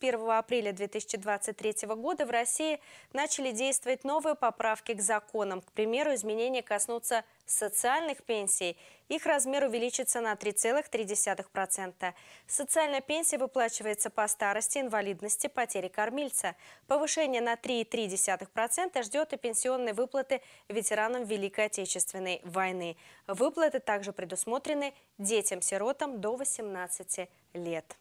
1 апреля 2023 года в России начали действовать новые поправки к законам. К примеру, изменения коснутся социальных пенсий. Их размер увеличится на 3,3%. Социальная пенсия выплачивается по старости, инвалидности, потере кормильца. Повышение на 3,3% ждет и пенсионные выплаты ветеранам Великой Отечественной войны. Выплаты также предусмотрены детям-сиротам до 18 лет.